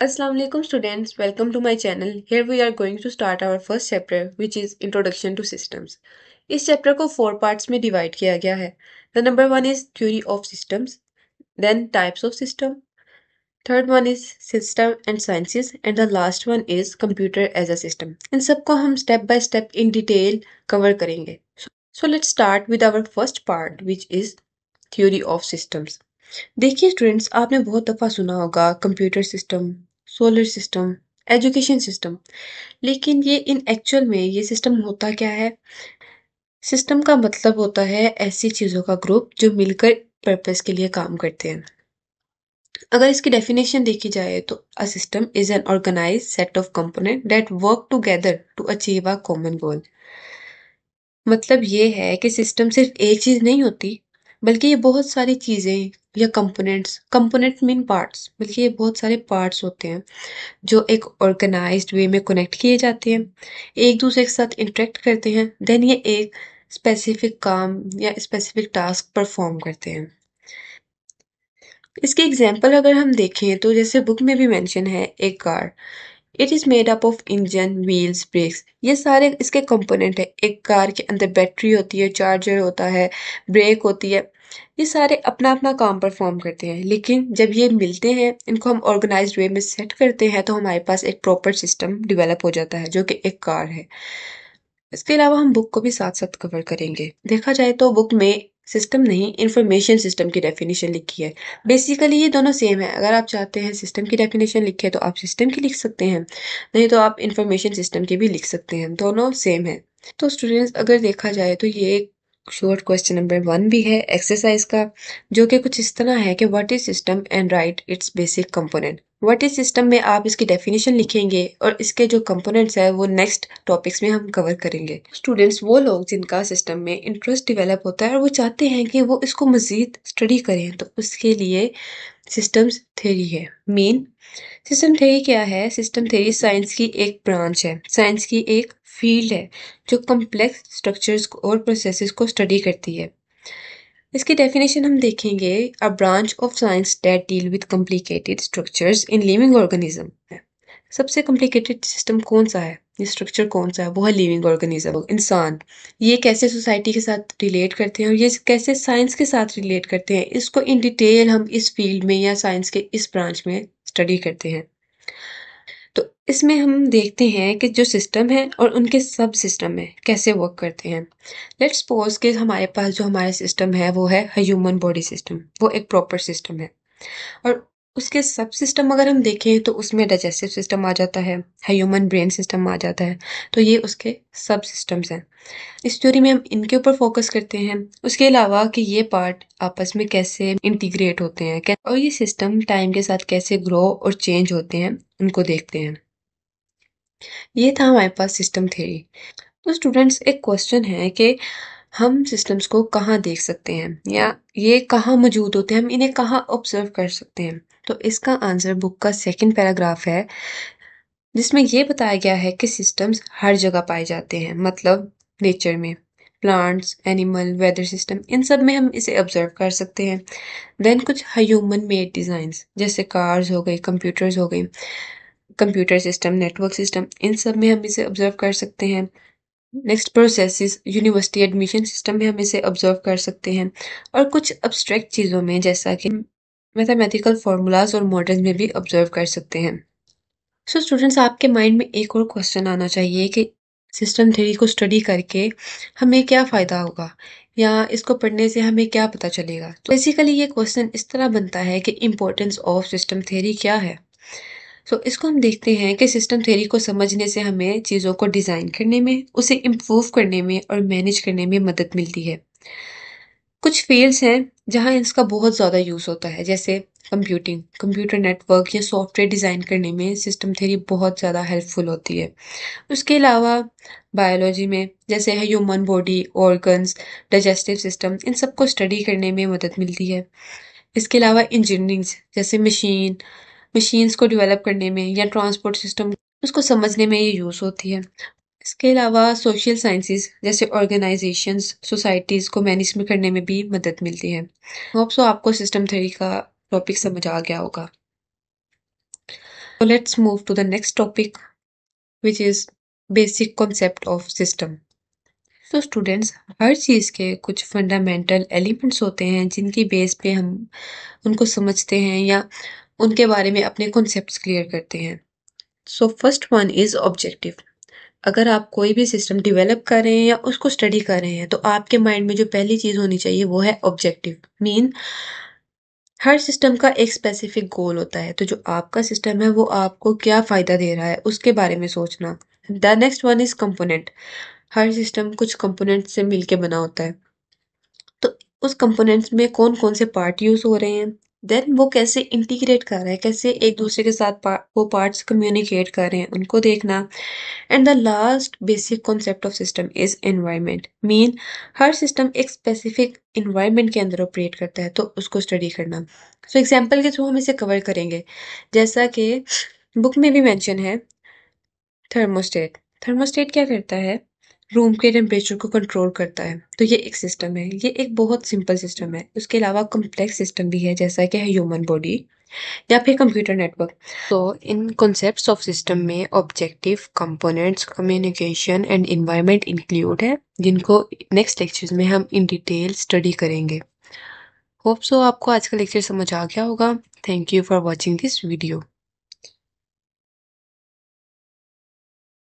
Assalamualaikum students, welcome to my channel. Here we are going to start our first chapter which is Introduction to Systems. इस chapter को four parts में divide किया गया है the number one is theory of systems then types of system third one is system and sciences and the last one is computer as a system इन सबको हम step by step in detail cover करेंगे so let start with our first part which is theory of systems देखिए students आपने बहुत दफ़ा सुना होगा computer system solar system education system लेकिन ये इन एक्चुअल में ये सिस्टम होता क्या है सिस्टम का मतलब होता है ऐसी चीज़ों का ग्रुप जो मिलकर पर्पस के लिए काम करते हैं अगर इसकी डेफिनेशन देखी जाए तो a system is an organize set of component that work together to achieve a common goal मतलब ये है कि सिस्टम सिर्फ एक चीज़ नहीं होती बल्कि ये बहुत सारी चीज़ें या कंपोनेंट्स कंपोनेंट मीन पार्ट्स बल्कि ये बहुत सारे पार्ट्स होते हैं जो एक ऑर्गेनाइज्ड वे में कनेक्ट किए जाते हैं एक दूसरे के साथ इंटरेक्ट करते हैं देन ये एक स्पेसिफिक काम या स्पेसिफिक टास्क परफॉर्म करते हैं इसके एग्जाम्पल अगर हम देखें तो जैसे बुक में भी मेंशन है एक car it is made up of engine wheels brakes ये सारे इसके कंपोनेंट है एक कार के अंदर बैटरी होती है चार्जर होता है ब्रेक होती है ये सारे अपना अपना काम परफॉर्म करते हैं लेकिन जब ये मिलते हैं इनको हम ऑर्गेनाइज वे में सेट करते हैं तो हमारे पास एक प्रॉपर सिस्टम डिवेलप हो जाता है जो कि एक कार है इसके अलावा हम बुक को भी साथ साथ कवर करेंगे देखा जाए तो बुक में सिस्टम नहीं इंफॉर्मेशन सिस्टम की डेफिनेशन लिखी है बेसिकली ये दोनों सेम है अगर आप चाहते हैं सिस्टम की डेफिनेशन लिखे तो आप सिस्टम की लिख सकते हैं नहीं तो आप इंफॉर्मेशन सिस्टम की भी लिख सकते हैं दोनों सेम है तो स्टूडेंट्स अगर देखा जाए तो ये एक शॉर्ट क्वेश्चन नंबर वन भी है एक्सरसाइज का जो कि कुछ इस तरह है कि what is system and write its basic component what is system में आप इसकी डेफिनेशन लिखेंगे और इसके जो कंपोनेंट्स है वो नेक्स्ट टॉपिक्स में हम कवर करेंगे स्टूडेंट्स वो लोग जिनका सिस्टम में इंटरेस्ट डिवेलप होता है और वो चाहते हैं कि वो इसको मजीद स्टडी करें तो उसके लिए सिस्टम्स थेरी है मेन सिस्टम थेरी क्या है सिस्टम थेरी साइंस की एक ब्रांच है साइंस की एक फील्ड है जो कम्प्लेक्स स्ट्रक्चर्स और प्रोसेसेस को स्टडी करती है इसकी डेफिनेशन हम देखेंगे a branch of science that deal with complicated structures in living organism है सबसे कॉम्प्लिकेटेड सिस्टम कौन सा है ये स्ट्रक्चर कौन सा है वो है लिविंग ऑर्गेनिज्म इंसान ये कैसे सोसाइटी के साथ रिलेट करते हैं और ये कैसे साइंस के साथ रिलेट करते हैं इसको इन डिटेल हम इस फील्ड में या साइंस के इस ब्रांच में स्टडी करते हैं तो इसमें हम देखते हैं कि जो सिस्टम है और उनके सब सिस्टम है कैसे वर्क करते हैं लेट्स सपोज कि हमारे पास जो हमारा सिस्टम है वो है ह्यूमन बॉडी सिस्टम वो एक प्रॉपर सिस्टम है और उसके सब सिस्टम अगर हम देखें तो उसमें डाइजेस्टिव सिस्टम आ जाता है ह्यूमन ब्रेन सिस्टम आ जाता है तो ये उसके सब सिस्टम्स हैं इस थ्योरी में हम इनके ऊपर फोकस करते हैं उसके अलावा कि ये पार्ट आपस में कैसे इंटीग्रेट होते हैं और ये सिस्टम टाइम के साथ कैसे ग्रो और चेंज होते हैं उनको देखते हैं ये था हमारे पास सिस्टम थ्योरी तो स्टूडेंट्स एक क्वेश्चन है कि हम सिस्टम्स को कहाँ देख सकते हैं या ये कहाँ मौजूद होते हैं हम इन्हें कहाँ ऑब्जर्व कर सकते हैं तो इसका आंसर बुक का सेकंड पैराग्राफ है जिसमें ये बताया गया है कि सिस्टम्स हर जगह पाए जाते हैं मतलब नेचर में प्लांट्स एनिमल वेदर सिस्टम इन सब में हम इसे ऑब्जर्व कर सकते हैं देन कुछ ह्यूमन मेड डिज़ाइंस जैसे कार्स हो गए कंप्यूटर्स हो गई कंप्यूटर सिस्टम नेटवर्क सिस्टम इन सब में हम इसे ऑब्जर्व कर सकते हैं next process university admission system में हम इसे ऑब्जर्व कर सकते हैं और कुछ अब्स्ट्रैक्ट चीज़ों में जैसा कि मैथमेटिकल फार्मूलाज और मॉडल्स में भी ऑब्जर्व कर सकते हैं सो so, स्टूडेंट्स आपके माइंड में एक और क्वेश्चन आना चाहिए कि सिस्टम थ्योरी को स्टडी करके हमें क्या फ़ायदा होगा या इसको पढ़ने से हमें क्या पता चलेगा तो बेसिकली ये क्वेश्चन इस तरह बनता है कि इम्पोर्टेंस ऑफ सिस्टम थ्योरी क्या है सो so, इसको हम देखते हैं कि सिस्टम थ्योरी को समझने से हमें चीज़ों को डिज़ाइन करने में उसे इम्प्रूव करने में और मैनेज करने में मदद मिलती है कुछ फील्ड्स हैं जहाँ इसका बहुत ज़्यादा यूज़ होता है जैसे कंप्यूटिंग कंप्यूटर नेटवर्क या सॉफ्टवेयर डिज़ाइन करने में सिस्टम थ्योरी बहुत ज़्यादा हेल्पफुल होती है उसके अलावा बायोलॉजी में जैसे है human body organs digestive system इन सबको स्टडी करने में मदद मिलती है इसके अलावा इंजीनियरिंग्स जैसे मशीन मशीन्स को डेवलप करने में या ट्रांसपोर्ट सिस्टम उसको समझने में ये यूज़ होती है इसके अलावा सोशल साइंसेस जैसे ऑर्गेनाइजेशंस सोसाइटीज़ को मैनेज करने में भी मदद मिलती है होप सो आपको सिस्टम थ्योरी का टॉपिक समझ आ गया होगा let's move to the next topic which is basic concept of system तो स्टूडेंट्स हर चीज़ के कुछ फंडामेंटल एलिमेंट्स होते हैं जिनकी बेस पे हम उनको समझते हैं या उनके बारे में अपने कॉन्सेप्ट क्लियर करते हैं so first one is objective अगर आप कोई भी सिस्टम डेवलप कर रहे हैं या उसको स्टडी कर रहे हैं तो आपके माइंड में जो पहली चीज़ होनी चाहिए वो है ऑब्जेक्टिव मीन हर सिस्टम का एक स्पेसिफिक गोल होता है तो जो आपका सिस्टम है वो आपको क्या फ़ायदा दे रहा है उसके बारे में सोचना the next one is component हर सिस्टम कुछ कंपोनेंट से मिलके बना होता है तो उस कंपोनेंट्स में कौन कौन से पार्ट यूज़ हो रहे हैं देन वो कैसे इंटीग्रेट कर रहे हैं कैसे एक दूसरे के साथ वो पार्ट्स कम्युनिकेट कर रहे हैं उनको देखना and the last basic concept of system is environment mean हर सिस्टम एक स्पेसिफिक इन्वायरमेंट के अंदर ऑपरेट करता है तो उसको स्टडी करना सो so, एग्जाम्पल के थ्रू हम इसे कवर करेंगे जैसा कि बुक में भी मैंशन है थर्मोस्टेट थर्मोस्टेट क्या करता है रूम के टेम्परेचर को कंट्रोल करता है तो ये एक सिस्टम है ये एक बहुत सिंपल सिस्टम है उसके अलावा कम्प्लेक्स सिस्टम भी है जैसा कि है ह्यूमन बॉडी या फिर कंप्यूटर नेटवर्क तो इन कॉन्सेप्ट ऑफ सिस्टम में objective components communication and environment include है जिनको नेक्स्ट लेक्चर में हम इन डिटेल स्टडी करेंगे होप सो आपको आज का लेक्चर समझ आ गया होगा thank you for watching this video